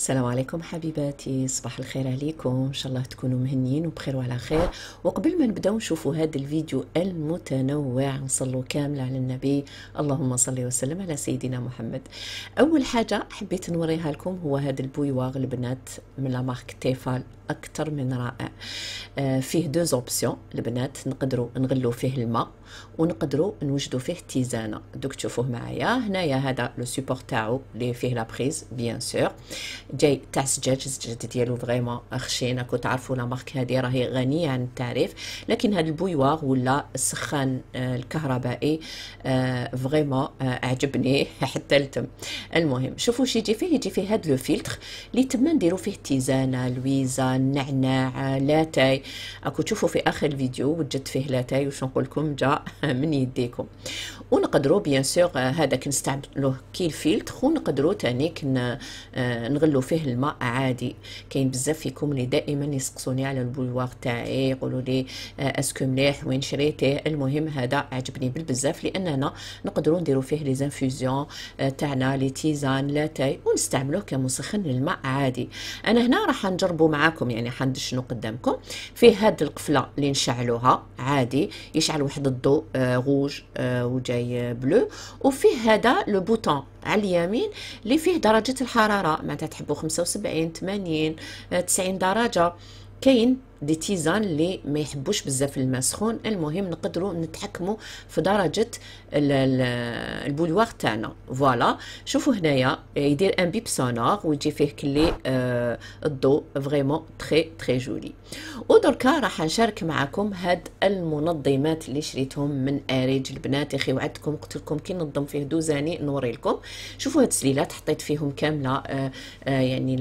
السلام عليكم حبيباتي صباح الخير عليكم ان شاء الله تكونوا مهنيين وبخير وعلى خير وقبل ما نبداو نشوفوا هذا الفيديو المتنوع نصلوا كامل على النبي اللهم صل وسلم على سيدنا محمد اول حاجه حبيت نوريها لكم هو هذا البويواغ البنات من لا مارك تيفال اكثر من رائع آه فيه دو زوبسيون البنات نقدروا نغلو فيه الماء ونقدروا نوجدوا فيه تيزانه دوك تشوفوه معايا هنايا هذا لو سوبور تاعو اللي فيه لا بريز بيان سور جاي تاع السجاد السجاد ديالو فريمون خشين راكو تعرفوا لا مارك هادي راهي غنيه عن التعريف لكن هاد البويوار ولا السخان آه، الكهربائي آه، فريمون آه، عجبني حتى التم المهم شوفوا شي يجي فيه يجي فيه هاد لو فيلتر اللي تما نديرو فيه التيزانه لويزه النعناع لاتاي راكو تشوفوا في اخر الفيديو وجدت فيه لاتاي واش نقول لكم جا من يديكم ونقدروا بيان سور هذاك نستعملوه كي الفيلتر ونقدروا تاني نغلو يدخلوا فيه الماء عادي كاين بزاف فيكم اللي دائما يسقسوني على البولوار تاعي يقولوا لي آه، اسكو مليح وين شريتيه المهم هذا عجبني بالبزاف لاننا نقدروا نديروا فيه لي زانفوزيون آه، تاعنا لي تيزان لاتاي ونستعملوه كمسخن للماء عادي انا هنا راح نجربوا معاكم يعني حندشنو قدامكم فيه هاد القفله اللي نشعلوها عادي يشعل واحد الضوء آه غوج آه وجاي آه، بلو وفي هذا لو بوتون على اليمين اللي فيه درجة الحرارة معناتها تحبوا 75 80 90 درجة كاين دي تيزان اللي ما يحبوش بزاف الماء سخون المهم نقدروا نتحكموا في درجه البولوار تاعنا فوالا شوفوا هنايا يدير ان بيب سونور ويجي فيه كلي الضو فريمون تري تري جولي ودركا راح نشارك معكم هاد المنظمات اللي شريتهم من اريج البنات اخي وعدتكم قلت لكم كي نظم فيه دوزاني نوري لكم شوفوا هاد السليلات حطيت فيهم كامله آه، آه، يعني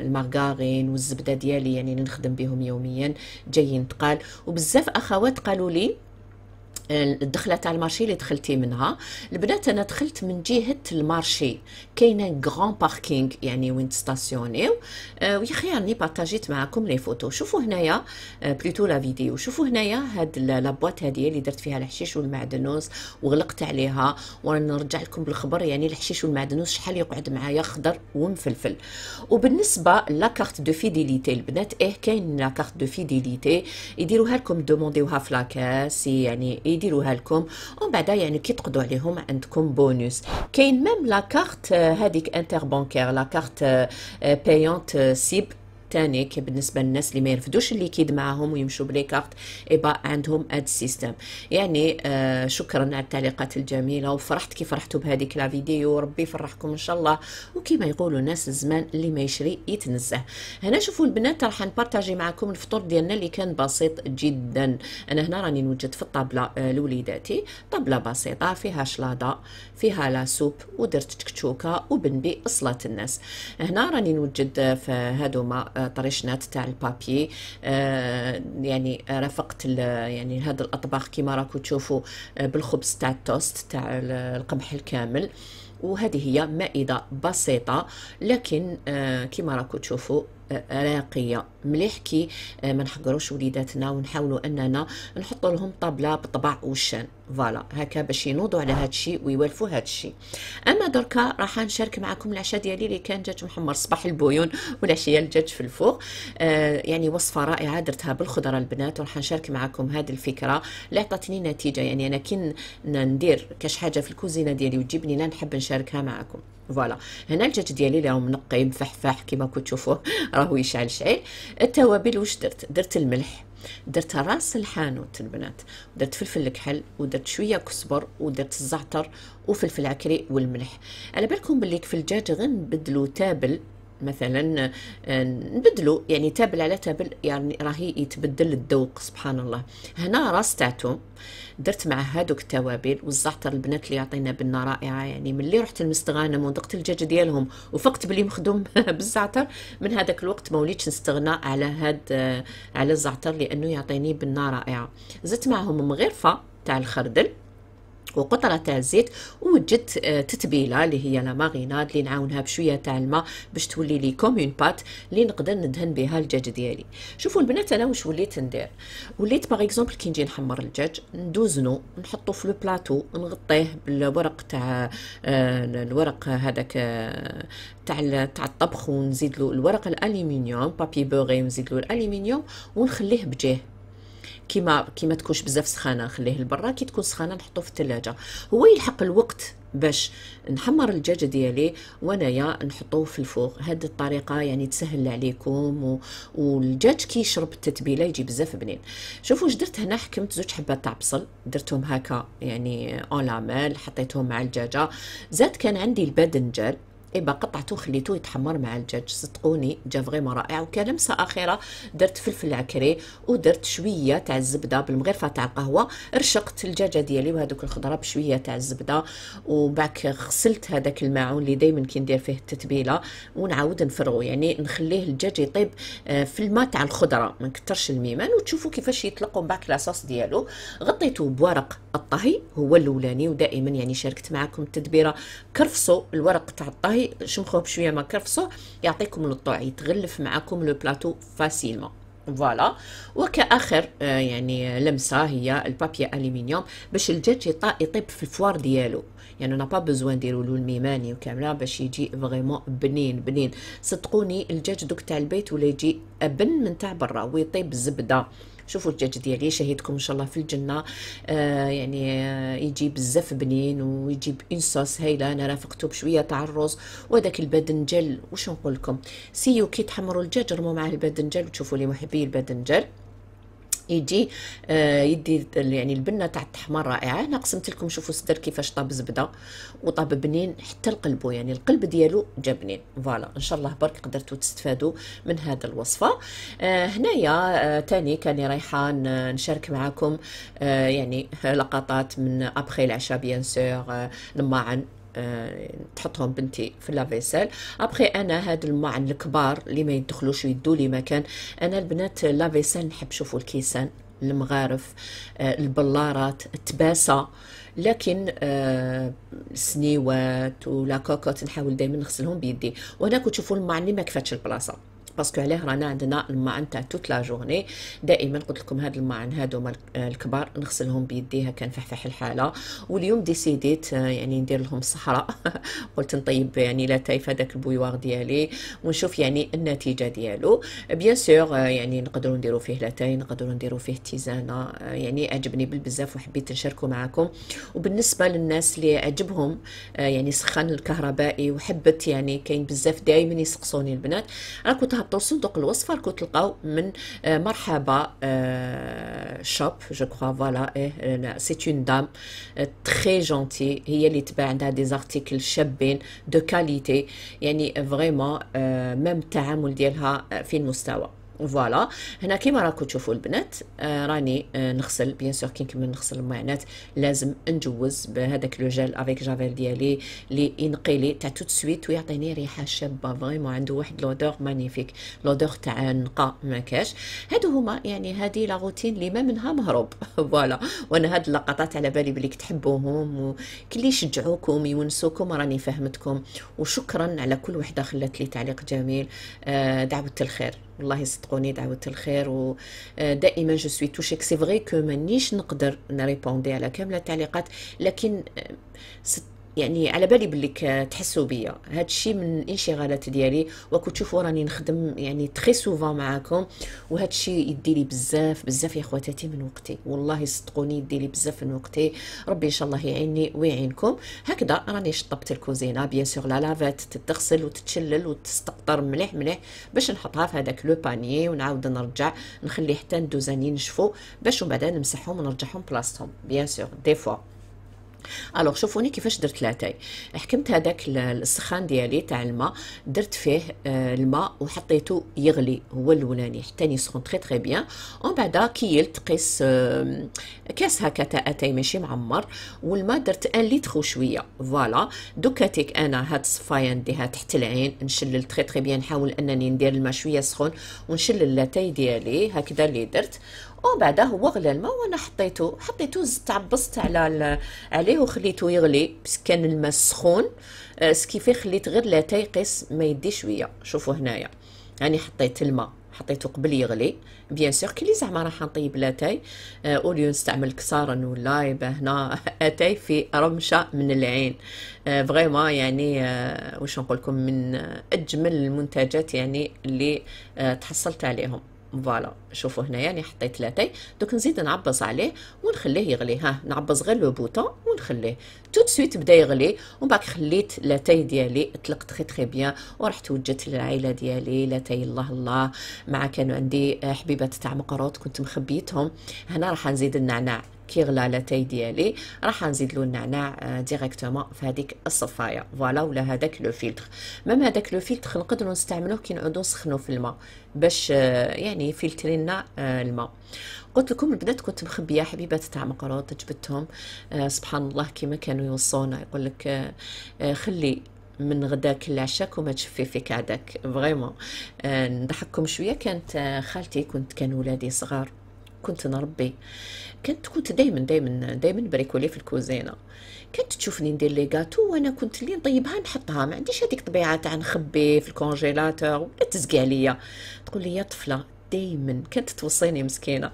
المارغارين والزبده ديالي يعني نخدم بهم يوميا جاي ينتقال وبزاف اخوات قالوا لي الدخله تاع المارشي اللي دخلتي منها البنات انا دخلت من جهه المارشي كاينه غران باركينغ يعني وين تستاسيونيو آه، ويا خي راني بارطاجيت معكم لي فوتو شوفوا هنايا بلوتو لا فيديو شوفوا هنايا هاد لا بواط هذه اللي درت فيها الحشيش والمعدنوس وغلقت عليها نرجع لكم بالخبر يعني الحشيش والمعدنوس شحال يقعد معايا خضر ومفلفل وبالنسبه لا كارت دو فيديليتي البنات ايه كاين لا كارت دو فيديليتي يديروها لكم دومونديوها في يعني يديروها لكم ومن بعد يعني كي تقضوا عليهم عندكم بونوس كاين ميم لا كارت آه، هذيك انتر بانكير لا كارت بايونت سيب تانيك بالنسبه للناس اللي ما يرفدوش الليكيد معاهم ويمشوا بلي كارت عندهم اد سيستم يعني آه شكرا على التعليقات الجميله وفرحت كي فرحتوا بهذيك لا فيديو وربي يفرحكم ان شاء الله وكما يقولوا ناس الزمان اللي ما يشري يتنزه هنا شوفوا البنات راح نبارطاجي معكم الفطور ديالنا اللي كان بسيط جدا انا هنا راني نوجد في الطابله آه لوليداتي طابله بسيطه فيها شلاضه فيها لا سوب ودرت تكتوكه وبنبي صلاه الناس هنا راني نوجد آه، في هادوما طريشنات تاع البابي آه، يعني رافقت يعني هذا الاطباق كما راكو تشوفوا آه، بالخبز تاع التوست تاع القمح الكامل وهذه هي مائدة بسيطة لكن آه، كما راكو تشوفوا راقيه مليح كي آه، ما نحقروش وليداتنا ونحاولوا اننا نحط لهم طبله بطبع وشان فوالا هكا باش ينوضوا على هذا الشيء ويوالفوا هذا الشيء اما دركا راح نشارك معكم العشاء ديالي اللي كان جات محمر صباح البويون والعشيه جات في الفوق آه يعني وصفه رائعه درتها بالخضره البنات وراح نشارك معكم هذه الفكره اللي عطاتني نتيجه يعني انا كي ندير كاش حاجه في الكوزينه ديالي وتجيبني انا نحب نشاركها معكم فوالا هنا الجات ديالي اللي راه منقي مفحفح كما كتشوفوه راهو يشعل شعيل التوابل واش درت درت الملح درت راس الحانوت البنات درت فلفل الكحل ودرت شويه كسبر ودرت الزعتر وفلفل عكري والملح على بالكم باللي في الدجاج غنبدلو تابل مثلا آه، نبدلو يعني تابل على تابل يعني راهي يتبدل الذوق سبحان الله هنا راس تاتو درت مع هادوك التوابل والزعتر البنات اللي يعطينا بنه رائعه يعني ملي رحت المستغانم وذقت الجاج ديالهم وفقت بلي مخدوم بالزعتر من هذاك الوقت ما وليتش نستغنى على هاد آه، على الزعتر لانه يعطيني بنه رائعه زدت معهم مغرفه تاع الخردل وقطرة تاع الزيت وجدت آه، تتبيله اللي هي لا ماريناد اللي نعاونها بشويه تاع الماء باش تولي لي كوم اون بات اللي نقدر ندهن بها الدجاج ديالي شوفوا البنات انا واش وليت ندير وليت باغ اكزومبل كي نجي نحمر الدجاج ندوزنو نحطو في لو بلاطو نغطيه بالورق تاع آه، الورق هذاك آه، تاع تاع الطبخ ونزيد له الورق الالومنيوم بابي بوغي ونزيد له الالومنيوم ونخليه بجاه كيما كيما تكونش بزاف سخانه نخليه لبرا كي تكون سخانه نحطو في الثلاجه هو يلحق الوقت باش نحمر الدجاج ديالي وانايا نحطوه في الفوق هاد الطريقه يعني تسهل عليكم و... والدجاج كي يشرب التتبيله يجي بزاف بنين شوفوا واش درت هنا حكمت زوج حبات تاع بصل درتهم هكا يعني اون لامال حطيتهم مع الدجاجه زاد كان عندي الباذنجان إيه، با قطعته خليته يتحمر مع الدجاج صدقوني جا فريمون رائع وكلمسة أخيرة درت فلفل عكري ودرت شوية تاع الزبدة بالمغرفة تاع القهوة رشقت الدجاجة ديالي وهذوك الخضرة بشوية تاع الزبدة وبعد غسلت هذاك الماعون اللي دايما كندير فيه التتبيلة ونعاود نفرغو يعني نخليه الدجاج يطيب آه، في الماء تاع الخضرة ما نكثرش الميمان وتشوفوا كيفاش يطلقوا بعد لاصوص ديالو غطيته بورق الطهي هو الاولاني ودائما يعني شاركت معكم التدبيره كرفصوا الورق تاع الطهي والله شمخوه بشويه ما يعطيكم الطوع يتغلف معاكم لو بلاطو فاسيلمون فوالا وكاخر آه، يعني لمسه هي البابي الومنيوم باش الدجاج يطيب في الفوار ديالو يعني انا با بوزوان نديروا له الميماني وكامله باش يجي فريمون بنين بنين صدقوني الدجاج دوك تاع البيت ولا يجي ابن من تاع برا ويطيب زبده شوفوا الدجاج ديالي شهيدكم ان شاء الله في الجنه آه يعني آه يجي بزاف بنين ويجيب اون صوص هايله انا رافقته بشويه تاع الرز وهذاك الباذنجان واش نقول لكم سيو كي تحمروا الدجاج رموا معاه الباذنجان وتشوفوا لي محبي الباذنجان يجي آه، يدي يعني البنه تاع التحمر رائعه انا قسمت لكم شوفوا الستر كيفاش طاب زبده وطاب بنين حتى لقلبه يعني القلب ديالو جا بنين فوالا ان شاء الله برك قدرتوا تستفادوا من هذا الوصفه آه، هنايا آه، تاني كاني رايحه نشارك معاكم يعني لقطات من ابخي العشاء بيان سور لما آه، تحطهم بنتي في لافيسيل ابخي انا هاد الماعن الكبار اللي ما يدخلوش ويدوا لي مكان انا البنات لافيسيل نحب شوفوا الكيسان المغارف آه، البلارات التباسه لكن السنيوات آه، ولا كوكوت نحاول دائما نغسلهم بيدي وهناك تشوفوا الماعن اللي ما كفاتش البلاصه باسكو علاه رانا عندنا الماء نتاع توت لا جورني دائما قلت لكم هاد الماعن هادو الكبار نغسلهم بيدي هكا نفحفح الحاله واليوم ديسيديت يعني ندير لهم الصحراء قلت نطيب يعني لاتاي في هذاك البويوار ديالي ونشوف يعني النتيجه ديالو بيان سور يعني نقدروا نديروا فيه لاتاي نقدروا نديروا فيه تيزانه يعني عجبني بالبزاف وحبيت نشاركو معاكم وبالنسبه للناس اللي عجبهم يعني سخان الكهربائي وحبت يعني كاين بزاف دائما يسقسوني البنات انا كنت حطوا صندوق الوصفه راكم تلقاو من آه، مرحبا آه، شوب جو كخوا فوالا ايه سي اون دام تري جونتي هي اللي تباع عندها دي زارتيكل شابين دو كاليتي يعني فريمون آه، ميم التعامل ديالها في المستوى فوالا هنا كيما راكم تشوفوا البنات آه راني آه نغسل بيان سور كي نكمل نغسل المعنات لازم نجوز بهذاك لو جيل افيك جافيل ديالي اللي ينقي لي تاع توت سويت ويعطيني ريحه شابه فريمون عنده واحد لودور مانيفيك لودور تاع نقا ما كاش هادو هما يعني هادي لا روتين اللي ما منها مهرب فوالا وانا هاد اللقطات على بالي بلي تحبوهم وكلي يشجعوكم يونسوكم راني فهمتكم وشكرا على كل وحده خلات لي تعليق جميل آه دعوه الخير والله صدقوني دعوت الخير ودائما جو سوي توشيك سي فغي كو مانيش نقدر نريبوندي على كامل التعليقات لكن آه، يعني على بالي باللي تحسوا بيا هذا الشيء من انشغالات ديالي وكنت تشوفوا راني نخدم يعني تري سوفون معاكم وهذا الشيء يدي لي بزاف بزاف يا خواتاتي من وقتي والله صدقوني يدي لي بزاف من وقتي ربي ان شاء الله يعيني ويعينكم هكذا راني شطبت الكوزينه بيان سور لا لافات تتغسل وتتشلل وتستقطر مليح مليح باش نحطها في هذاك لو بانيي ونعاود نرجع نخلي حتى ندوزاني نشفو باش ومن بعد نمسحهم ونرجعهم بلاصتهم بيان سور دي فوا الوغ شوفوني كيفاش درت لاتاي حكمت هذاك السخان ديالي تاع الماء درت فيه آه، الماء وحطيته يغلي هو الاولاني حتى يسخن تري تري بيان ومن بعد كيلت قيس آه، كاس هكا تاع اتاي ماشي معمر والماء درت ان لتر وشويه فوالا دوكا تيك انا هاد الصفايه نديها تحت العين نشلل تري تري بيان نحاول انني ندير الماء شويه سخون ونشلل لاتاي ديالي هكذا اللي درت ومن بعد هو غلى الماء وانا حطيته حطيته زدت عبصت على عليه عليه وخليته يغلي بس كان الماء سخون آه، سكيفي خليت غير لا قيس ما يدي شويه شوفوا هنايا يعني حطيت الماء حطيته قبل يغلي بيان سور كي زعما راح نطيب لاتاي آه اوليو نستعمل كسار ولا يبقى هنا اتاي في رمشه من العين آه فغيمون يعني آه واش نقول لكم من اجمل المنتجات يعني اللي آه تحصلت عليهم فوالا شوفوا هنايا يعني حطيت لاتاي دوك نزيد نعبز عليه ونخليه يغلي ها نعبز غير لو بوطون ونخليه تو سويت بدا يغلي ومن بعد خليت لاتاي ديالي طلق تخي تخي بيان ورحت وجدت للعائله ديالي لاتاي الله الله مع كانوا عندي حبيبات تاع مقروط كنت مخبيتهم هنا راح نزيد النعناع كيغلى لاتاي ديالي راح نزيد له النعناع ديريكتومون آه، في هذيك الصفايه فوالا ولا هذاك لو فيلتر مام هذاك لو فيلتر نقدروا نستعملوه كي نعودوا نسخنوا في الماء باش آه، يعني يفلتر لنا آه، الماء قلت لكم البنات كنت مخبيه حبيبات تاع مقروط جبتهم سبحان الله كما كانوا يوصونا يقول لك خلي من غداك العشاك وما تشفي فيك عداك فريمون نضحككم شويه كانت خالتي كنت كان ولادي صغار كنت نربي كنت كنت دائما دائما دائما بريكولي في الكوزينه كنت تشوفني ندير لي غاتو وانا كنت اللي نطيبها نحطها ما عنديش هذيك الطبيعه تاع نخبي في الكونجيلاتور ولا تزقع عليا تقول لي يا طفله دائما كانت توصيني مسكينه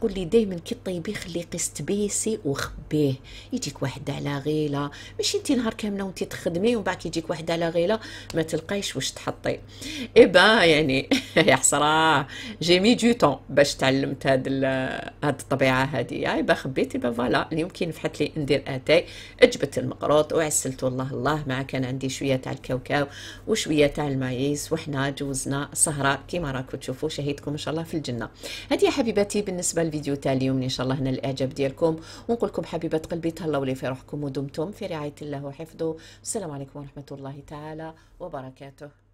تقول لي دائما كي طيبي خلي قسط بيسي وخبيه يجيك واحد على غيله ماشي انت نهار كامله وانت تخدمي ومن بعد يجيك واحد على غيله ما تلقايش واش تحطي اي با يعني يا حسره جي مي دو طون باش تعلمت هاد هاد الطبيعه هادي آه، اي با خبيت إيه با فوالا اليوم كي نفحت لي ندير اتاي جبت المقروط وعسلت والله الله مع كان عندي شويه تاع الكاوكاو وشويه تاع المايس وحنا جوزنا سهره كيما راكم تشوفوا شهيتكم ان شاء الله في الجنه هادي يا حبيباتي بالنسبه الفيديو تاع اليوم ان شاء الله هنا الاعجاب ديالكم ونقول لكم حبيبه قلبي تهلاو لي في روحكم ودمتم في رعايه الله وحفظه السلام عليكم ورحمه الله تعالى وبركاته